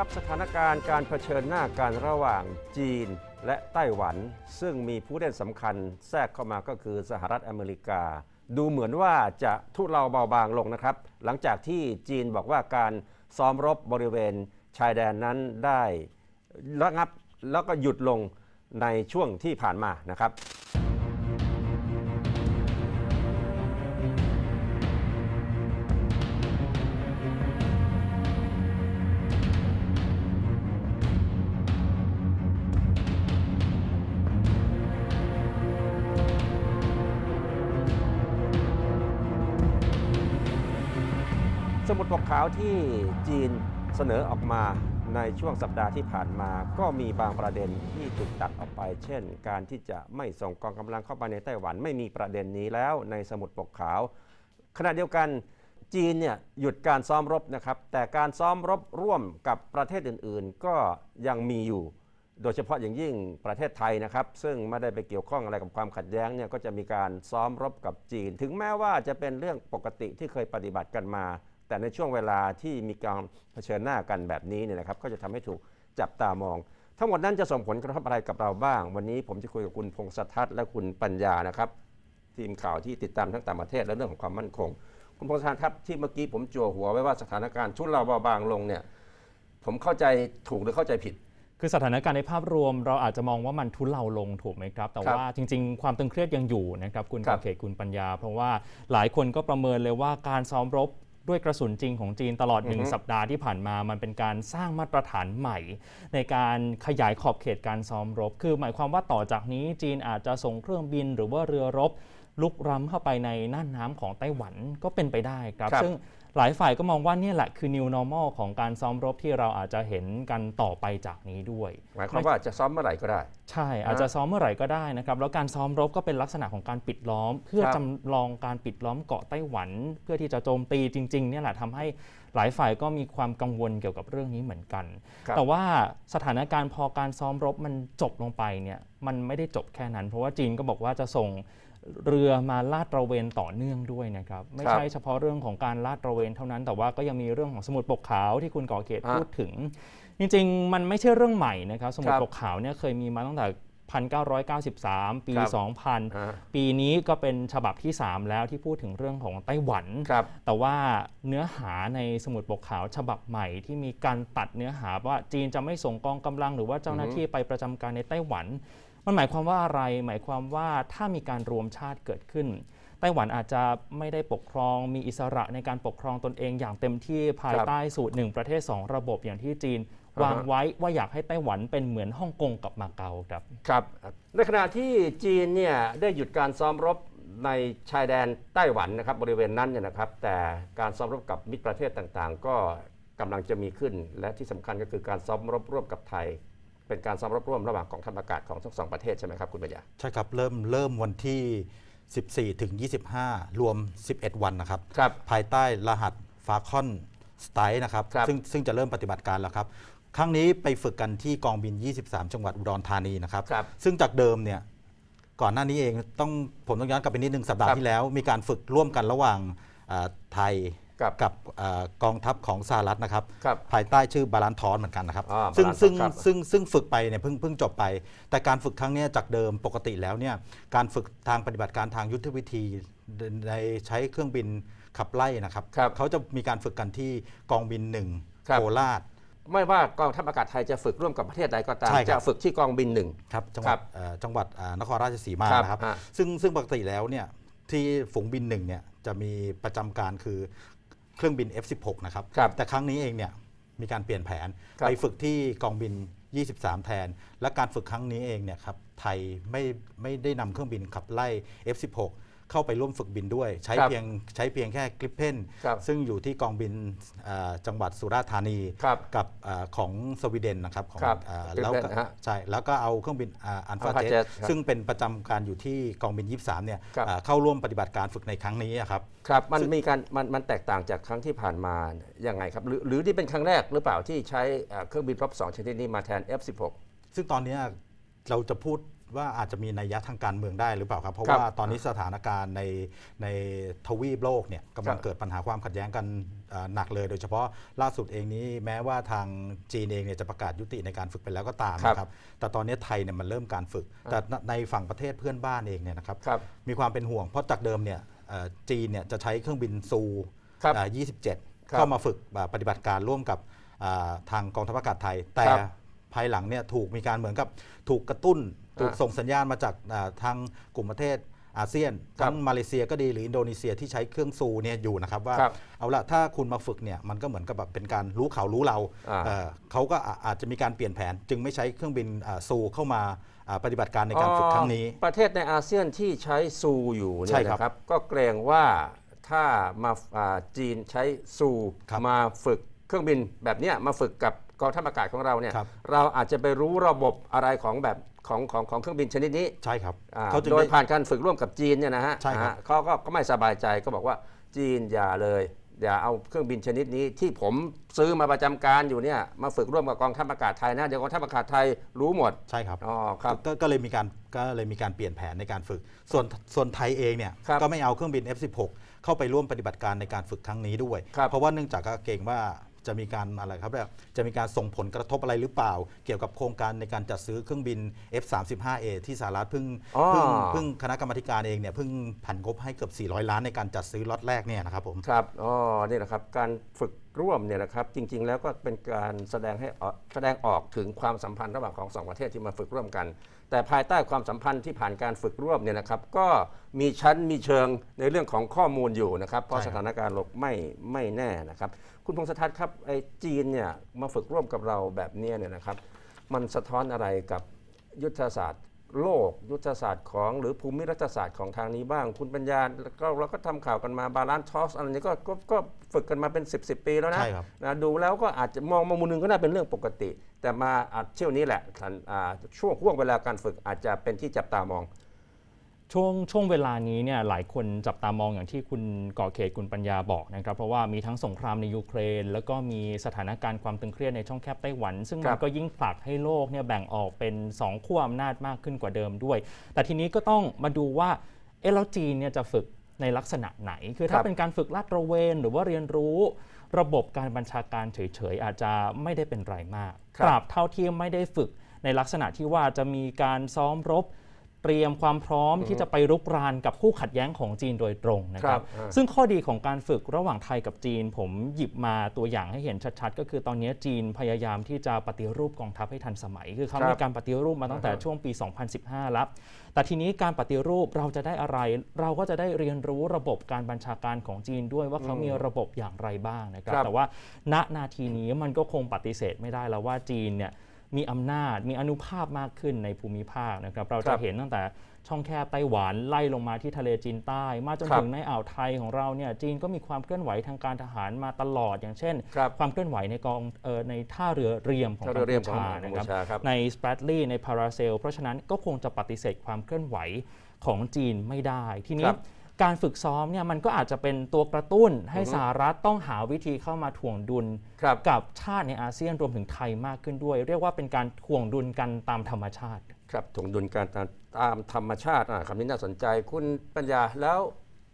ครับสถานการณ์การเผชิญหน้าการระหว่างจีนและไต้หวัน ซึ่งมีผู้เล่นสำคัญแทรกเข้ามาก็คือสหรัฐอเมริกา ดูเหมือนว่าจะทุเลาเบาบางลงนะครับ หลังจากที่จีนบอกว่าการซ้อมรบบริเวณชายแดนนั้นได้ระงับแล้วก็หยุดลงในช่วงที่ผ่านมานะครับมุดปกขาวที่จีนเสนอออกมาในช่วงสัปดาห์ที่ผ่านมา ก็มีบางประเด็นที่ถูกตัดออกไป เช่น การที่จะไม่ส่งกองกำลังเข้าไปในไต้หวัน ไม่มีประเด็นนี้แล้วในสมุดปกขาวขณะเดียวกันจีนเนี่ยหยุดการซ้อมรบนะครับ แต่การซ้อมรบร่วมกับประเทศอื่น ๆ ก็ยังมีอยู่ โดยเฉพาะอย่างยิ่งประเทศไทยนะครับ ซึ่งไม่ได้ไปเกี่ยวข้องอะไรกับความขัดแย้งเนี่ยก็จะมีการซ้อมรบกับจีน ถึงแม้ว่าจะเป็นเรื่องปกติที่เคยปฏิบัติกันมาแต่ในช่วงเวลาที่มีการเผชิญหน้ากันแบบนี้เนี่ยนะครับ ก็จะทำให้ถูกจับตามอง ทั้งหมดนั้นจะส่งผลกระทบอะไรกับเราบ้าง วันนี้ผมจะคุยกับคุณพงศธรและคุณปัญญานะครับทีมข่าวที่ติดตามทั้งต่างประเทศและเรื่องของความมั่นคงคุณพงศธรครับที่เมื่อกี้ผมจั่วหัวไว้ว่าสถานการณ์ชุดเราเบาบางลงเนี่ยผมเข้าใจถูกหรือเข้าใจผิด คือสถานการณ์ในภาพรวม เราอาจจะมองว่ามันทุเลาลงถูกไหมครับแต่ว่าจริง ๆ ความตึงเครียดยังอยู่นะครับคุณกาเขตคุณปัญญา เพราะว่าหลายคนก็ประเมินเลยว่าการซ้อมรบด้วยกระสุนจริงของจีนตลอดหนึ่งสัปดาห์ที่ผ่านมา มันเป็นการสร้างมาตรฐานใหม่ ในการขยายขอบเขตการซ้อมรบ คือหมายความว่าต่อจากนี้จีนอาจจะส่งเครื่องบินหรือว่าเรือรบ ลุกรำเข้าไปในน่านน้ำของไต้หวันก็เป็นไปได้ครับ ซึ่งหลายฝ่ายก็มองว่านี่แหละคือ new normal ของการซ้อมรบที่เราอาจจะเห็นกันต่อไปจากนี้ด้วยหมายความว่าจจะซ้อมเมื่อไหร่ก็ได้ ใช่อาจจะซ้อมเมื่อไหร่ก็ได้นะครับ แล้วการซ้อมรบก็เป็นลักษณะของการปิดล้อมเพื่อจำลองการปิดล้อมเกาะไต้หวัน เพื่อที่จะโจมตีจริงๆเนี่ยแหละทำให้หลายฝ่ายก็มีความกังวลเกี่ยวกับเรื่องนี้เหมือนกัน แต่ว่าสถานการณ์พอการซ้อมรบมันจบลงไปเนี่ยมันไม่ได้จบแค่นั้น เพราะว่าจีนก็บอกว่าจะส่งเรือมาลาดตระเวนต่อเนื่องด้วยนะครับ ไม่ใช่เฉพาะเรื่องของการลาดตระเวนเท่านั้นแต่ว่าก็ยังมีเรื่องของสมุดปกขาวที่คุณก่อเกตพูดถึง จริงๆมันไม่ใช่เรื่องใหม่นะครับสมุดปกขาวเนี่ยเคยมีมาตั้งแต่1993ปี2000ปีนี้ก็เป็นฉบับที่ 3 แล้วที่พูดถึงเรื่องของไต้หวัน แต่ว่าเนื้อหาในสมุดปกขาวฉบับใหม่ที่มีการตัดเนื้อหาว่าจีนจะไม่ส่งกองกำลังหรือว่าเจ้าหน้าที่ไปประจำการในไต้หวันมันหมายความว่าอะไร หมายความว่าถ้ามีการรวมชาติเกิดขึ้น ไต้หวันอาจจะไม่ได้ปกครองมีอิสระในการปกครองตนเองอย่างเต็มที่ ภายใต้สูตรหนึ่งประเทศ 2 ระบบอย่างที่จีน วางไว้ว่าอยากให้ไต้หวันเป็นเหมือนฮ่องกงกับมาเก๊าครับครับในขณะที่จีนเนี่ยได้หยุดการซ้อมรบในชายแดนไต้หวันนะครับบริเวณนั้นเนี่ยนะครับ แต่การซ้อมรบกับมิตรประเทศต่างๆ ก็กำลังจะมีขึ้น และที่สำคัญก็คือการซ้อมรบร่วมกับไทยเป็นการซ้อมรบร่วมระหว่างกองทัพอากาศของทั้งสองประเทศใช่ไหมครับคุณปัญญาใช่ครับเริ่มเริ่มวันที่ 14 ถึง 25 รวม 11 วันนะครับครับภายใต้รหัสฟาคอนสไตล์นะครับครับซึ่งซึ่งจะเริ่มปฏิบัติการแล้วครับ ครั้งนี้ไปฝึกกันที่กองบิน 23 จังหวัดอุดรธานีนะครับครับ ซึ่งจากเดิมเนี่ยก่อนหน้านี้เองต้องผมต้องย้อนกลับไปนิดนึงสัปดาห์ที่แล้วมีการฝึกร่วมกันระหว่างไทยกับกกองทัพของสหรัฐนะครับภายใต้ชื่อบาลานทอนเหมือนกันนะครับซึ่งซึ่งซึ่งซึ่งฝึกไปเนี่ยเพิ่งเพิ่งจบไป แต่การฝึกครั้งนี้จากเดิมปกติแล้วเนี่ยการฝึกทางปฏิบัติการทางยุทธวิธีในใช้เครื่องบินขับไล่นะครับ เขาจะมีการฝึกกันที่กองบินหนึ่งโคราช ไม่ว่ากองทัพอากาศไทยจะฝึกร่วมกับประเทศใดก็ตาม จะฝึกที่กองบินหนึ่งครับจังหวัดจังหวัดนครราชสีมานะครับซึ่งซึ่งปกติแล้วเนี่ยที่ฝูงบินหนึ่งเนี่ยจะมีประจำการคือเครื่องบิน F16 นะครับรบแต่ครั้งนี้เองเนี่ยมีการเปลี่ยนแผน ไปฝึกที่กองบิน 23 แทน และการฝึกครั้งนี้เองเนี่ยครับไทยไม่ไม่ได้นำเครื่องบินขับไล่ F16 เข้าไปร่วมฝึกบินด้วย ใช้เพียงใช้เพียงแค่กลิปเพนซึ่งอยู่ที่กองบินจังหวัดสุราษฎร์ธานีกับอของสวีเดนนะครับของอแล้วใช่แล้วก็เอาเครื่องบินอันฟาเจ j ซึ่งเป็นประจำการอยู่ที่กองบิน 23เนี่ยครับเ่ยเข้าร่วมปฏิบัติการฝึกในครั้งนี้ครับครับมันมีการมันมันแตกต่างจากครั้งที่ผ่านมายังไงครับหรือหรือที่เป็นครั้งแรกหรือเปล่าที่ใช้เครื่องบินพรบสองชนิดนี้มาแทน F16 ซึ่งตอนนี้เราจะพูดว่าอาจจะมีนัยยะทางการเมืองได้หรือเปล่าครับ เพราะว่าตอนนี้สถานการณ์ในในทวีปโลกเนี่ยกำลังเกิดปัญหาความขัดแย้งกันหนักเลย โดยเฉพาะล่าสุดเองนี้แม้ว่าทางจีนเองเนี่ยจะประกาศยุติในการฝึกไปแล้วก็ตามนะครับ แต่ตอนนี้ไทยเนี่ยมันเริ่มการฝึก แต่ในฝั่งประเทศเพื่อนบ้านเองเนี่ยนะครับ มีความเป็นห่วง เพราะจากเดิมเนี่ยจีนเนี่ยจะใช้เครื่องบินซู27 เข้ามาฝึกปฏิบัติการร่วมกับทางกองทัพอากาศไทย แต่ภายหลังเนี่ยถูกมีการเหมือนกับถูกกระตุ้นถูกส่งสัญญาณมาจากทางกลุ่มประเทศอาเซียน ทั้งมาเลเซียก็ดีหรืออินโดนีเซียที่ใช้เครื่องซูเนี่ยอยู่นะครับว่าเอาละถ้าคุณมาฝึกเนี่ยมันก็เหมือนกับแบบเป็นการรู้เขารู้เรา เขาก็อาจจะมีการเปลี่ยนแผน จึงไม่ใช้เครื่องบินซูเข้ามาปฏิบัติการในการฝึกครั้งนี้ประเทศในอาเซียนที่ใช้ซูอยู่เนี่ยนะครับก็เกรงว่าถ้ามาจีนใช้ซูมาฝึกเครื่องบินแบบนี้มาฝึกกับกองทัพอากาศของเราเนี่ยรเราอาจจะไปรู้ระบบอะไรของแบบของของของเครื่องบินชนิดนี้ใช่ครับเขาโดยผ่านการฝึกร่วมกับจีนเนี่ยนะฮะใช่ครับเขาก็ก็ไม่สบายใจก็บอกว่าจีนอย่าเลยอย่าเอาเครื่องบินชนิดนี้ที่ผมซื้อมาประจำการอยู่เนี่ยมาฝึกร่วมกับกองทัพอากาศไทยนะเดี๋ยวกองทัพอากาศไทยรู้หมดใช่ครับอ๋อครับ ก็เลยมีการก็เลยมีการเปลี่ยนแผนในการฝึกส่วนส่วนไทยเองเนี่ยก็ไม่เอาเครื่องบิน F16 เข้าไปร่วมปฏิบัติการในการฝึกครั้งนี้ด้วย เพราะว่าเนื่องจากก็เกรงว่าจะมีการอะไรครับแบบจะมีการส่งผลกระทบอะไรหรือเปล่า เกี่ยวกับโครงการในการจัดซื้อเครื่องบิน F35A ที่สหรัฐเพิ่งเพิ่งเพิ่งคณะกรรมการเองเนี่ยเพิ่งผ่านงบให้เกือบ 400 ล้านในการจัดซื้อล็อตแรกเนี่ยนะครับผม ครับอ๋อนี่แหละครับ การฝึกร่วมเนี่ยนะครับจริงๆแล้วก็เป็นการแสดงให้แสดงออกถึงความสัมพันธ์ระหว่างของสองประเทศที่มาฝึกร่วมกัน แต่ภายใต้ความสัมพันธ์ที่ผ่านการฝึกร่วมเนี่ยนะครับก็มีชั้นมีเชิงในเรื่องของข้อมูลอยู่นะครับเพราะสถานการณ์หลกไม่ไม่แน่นะครับคุณพงศธรครับไอ้จีนเนี่ยมาฝึกร่วมกับเราแบบนี้เนี่ยนะครับมันสะท้อนอะไรกับยุทธศาสตร์โลกยุทธศาสตร์ของหรือภูมิรัฐศาสตร์ของทางนี้บ้าง คุณปัญญาลแก็เราก็ทำข่าวกันมาบาลานซ์ทอสอะไรนี้ก็ก็ก็ฝึกกันมาเป็น 10บสปีแล้วนะนะ ดูแล้วก็อาจจะมองมามุมนึงก็น่าเป็นเรื่องปกติ แต่มาอาจเชี่ยวนี้แหละช่วงห่วงเวลาการฝึกอาจจะเป็นที่จับตามองช่วงช่วงเวลานี้เนี่ยหลายคนจับตามองอย่างที่คุณก่อเขตคุณปัญญาบอกนะครับเพราะว่ามีทั้งสงครามในยูเครน แล้วก็มีสถานการณ์ความตึงเครียดในช่องแคบไต้หวัน ซึ่งมันก็ยิ่งผลักให้โลกเนี่ยแบ่งออกเป็น2ขั้วอำนาจมากขึ้นกว่าเดิมด้วย แต่ทีนี้ก็ต้องมาดูว่าเออแล้วจีนเนี่ยจะฝึกในลักษณะไหน คือถ้าเป็นการฝึกลาดตระเวนหรือว่าเรียนรู้ ระบบการบัญชาการเฉยๆอาจจะไม่ได้เป็นไรมากกราบเท่าที่ไม่ได้ฝึกในลักษณะที่ว่าจะมีการซ้อมรบเตรียมความพร้อมที่จะไปรุกรานกับคู่ขัดแย้งของจีนโดยตรงนะครับ ซึ่งข้อดีของการฝึกระหว่างไทยกับจีน ผมหยิบมาตัวอย่างให้เห็นชัดๆก็คือตอนนี้จีนพยายามที่จะปฏิรูปกองทัพให้ทันสมัย คือเขามีการปฏิรูปมาตั้งแต่ช่วงปี 2015 แล้วแต่ทีนี้การปฏิรูปเราจะได้อะไร เราก็จะได้เรียนรู้ระบบการบัญชาการของจีนด้วยว่าเขามีระบบอย่างไรบ้างนะครับแต่ว่าณนาทีนี้มันก็คงปฏิเสธไม่ได้แล้วว่าจีนเนี่ยมีอำนาจมีอนุภาพมากขึ้นในภูมิภาคนะครับเราจะเห็นตั้งแต่ช่องแคบไต้หวันไล่ลงมาที่ทะเลจีนใต้ มาจนถึงในอ่าวไทยของเราเนี่ยจีนก็มีความเคลื่อนไหวทางการทหารมาตลอด อย่างเช่นคความเคลื่อนไหวในกองออในท่าเรือเรียมของกัมพูชานะครับในสเปรดลี่ในพาราเซลเพราะฉะนั้นก็คงจะปฏิเสธความเคลื่อนไหวของจีนไม่ได้ทีนี้การฝึกซ้อมเนี่ยมันก็อาจจะเป็นตัวกระตุ้นให้สหรัฐต้องหาวิธีเข้ามาถ่วงดุลกับชาติในอาเซียนรวมถึงไทยมากขึ้นด้วย เรียกว่าเป็นการถ่วงดุลกันตามธรรมชาติ ครับถ่วงดุลการตามตามธรรมชาติคำนี้น่าสนใจคุณปัญญาแล้ว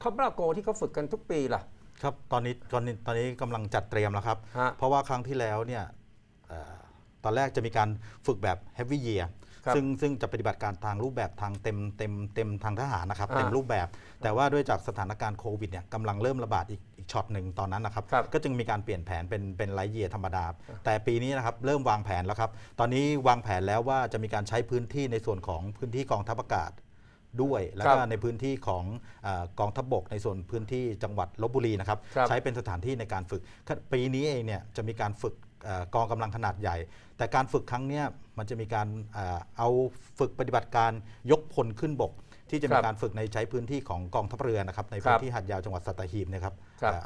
คาบราโกที่เขาฝึกกันทุกปีล่ะ ครับ ตอนนี้ตอนนี้ตอนนี้กำลังจัดเตรียมแล้วครับเพราะว่าครั้งที่แล้วเนี่ยตอนแรกจะมีการฝึกแบบแฮฟวี่เยียร์ซึ่งซึ่งจะปฏิบัติการทางรูปแบบทางเต็มเต็มเต็มทางทหารนะครับเต็มรูปแบบแต่ว่าด้วยจากสถานการณ์โควิดเนี่ยกำลังเริ่มระบาดอีกอีกช็อตหนึ่งตอนนั้นนะครับก็จึงมีการเปลี่ยนแผนเป็นเป็นไลเยียธรรมดา แต่ปีนี้นะครับเริ่มวางแผนแล้วครับ ตอนนี้วางแผนแล้วว่าจะมีการใช้พื้นที่ในส่วนของพื้นที่กองทัพอากาศด้วย แล้วก็ในพื้นที่ของกองทัพบบก ในส่วนพื้นที่จังหวัดลบบุรีนะครับใช้เป็นสถานที่ในการฝึก ปีนี้เองเนี่ยจะมีการฝึกกองกำลังขนาดใหญ่ แต่การฝึกครั้งนี้มันจะมีการเอาฝึกปฏิบัติการยกพลขึ้นบก ที่จะมีการฝึกในใช้พื้นที่ของกองทัพเรือนะครับ ในพื้นที่หัดยาวจังหวัดสัตหีบนะครับ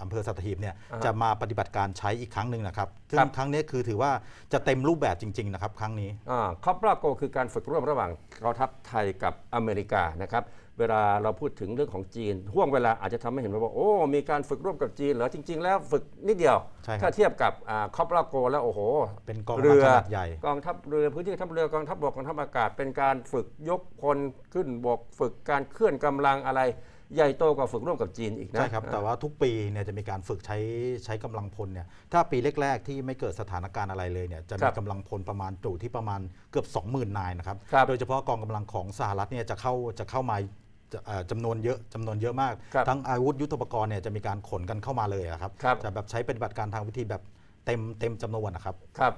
อำเภอสัตหีบเนี่ยจะมาปฏิบัติการใช้อีกครั้งหนึ่งนะครับซึ่งครั้งนี้คือถือว่าจะเต็มรูปแบบจริง ๆ นะครับ ครั้งนี้ครอบรอบก็คือการฝึกร่วมระหว่างกองทัพไทยกับอเมริกานะครับเวลาเราพูดถึงเรื่องของจีนห่วงเวลาอาจจะทำให้เห็นว่าโอ้ มีการฝึกร่วมกับจีน เหรอจริง ๆ แล้วฝึกนิดเดียว ถ้าเทียบกับคอปราโกแล้วโอ้โหเป็นกองเรือใหญ่กองทัพเรือพื้นที่ทัพเรือกองทัพบกกองทัพอากาศ เป็นการฝึกยกคนขึ้นบกฝึกการเคลื่อนกำลังอะไร ใหญ่โตกว่าฝึกร่วมกับจีนอีกนะใช่ครับแต่ว่าทุกปีเนี่ยจะมีการฝึกใช้ใช้กำลังพลเนี่ยถ้าปีแรกๆที่ไม่เกิดสถานการณ์อะไรเลยเนี่ยจะมีกำลังพลประมาณจู่ที่ประมาณเกือบ20,000นายนะครับโดยเฉพาะกองกำลังของสหรัฐเนี่ยจะเข้าจะเข้ามาจำนวนเยอะจำนวนเยอะมาก ทั้งอาวุธยุทโธปกรณ์เนี่ยจะมีการขนกันเข้ามาเลยครับรบจะแบบใช้ปฏิบัติการทางวิธีแบบเต็มเต็มจำนวนนะครับครับ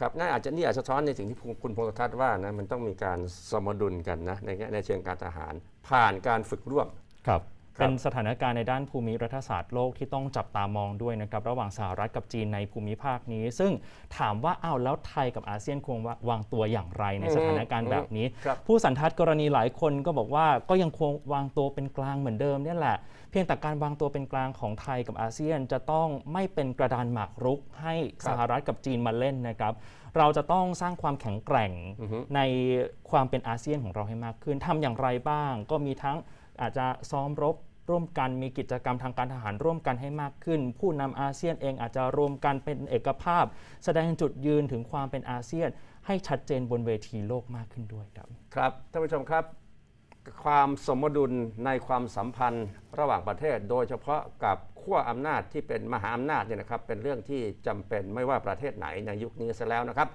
ครับน่าอาจจะนี่อาจจะช้อนในสิ่งที่คุณพงศธรว่านะมันต้องมีการสมดุลกันนะในในเชิงการทหารผ่านการฝึกร่วมครับเป็นสถานการณ์ในด้านภูมิรัฐศาสตร์โลกที่ต้องจับตามองด้วยนะครับระหว่างสหรัฐกับจีนในภูมิภาคนี้ ซึ่งถามว่าเอาแล้วไทยกับอาเซียนควรวางตัวอย่างไรในสถานการณ์แบบนี้ ผู้สันทัดกรณีหลายคนก็บอกว่าก็ยังคงวางตัวเป็นกลางเหมือนเดิมนี่แหละ เพียงแต่การวางตัวเป็นกลางของไทยกับอาเซียนจะต้องไม่เป็นกระดานหมากรุก ให้สหรัฐกับจีนมาเล่นนะครับ เราจะต้องสร้างความแข็งแกร่งในความเป็นอาเซียนของเราให้มากขึ้น ทำอย่างไรบ้าง ก็มีทั้งอาจจะซ้อมรบร่วมกันมีกิจกรรมทางการทหารร่วมกันให้มากขึ้น ผู้นำอาเซียนเองอาจจะรวมกันเป็นเอกภาพ แสดงจุดยืนถึงความเป็นอาเซียน ให้ชัดเจนบนเวทีโลกมากขึ้นด้วยครับครับท่านผู้ชมครับ ความสมดุลในความสัมพันธ์ระหว่างประเทศโดยเฉพาะกับขั้วอำนาจที่เป็นมหาอำนาจเนี่ยนะครับ เป็นเรื่องที่จำเป็นไม่ว่าประเทศไหนในยุคนี้ซะแล้วนะครับ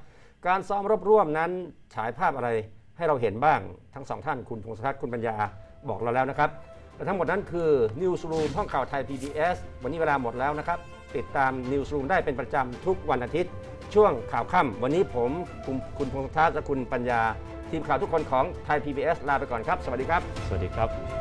การซ้อมรบร่วมนั้นฉายภาพอะไรให้เราเห็นบ้าง ทั้งสองท่านคุณพงศธัคุณปัญญาบอกเราแล้วนะครับและทั้งหมดนั้นคือ Newsroom ห้องข่าวไทย PBS วันนี้เวลาหมดแล้วนะครับ ติดตาม Newsroom ได้เป็นประจำทุกวันอาทิตย์ ช่วงข่าวค่ำวันนี้ผม คุณพงษ์ทัศน์และคุณปัญญา ทีมข่าวทุกคนของไทย PBS ลาไปก่อนครับ สวัสดีครับ สวัสดีครับ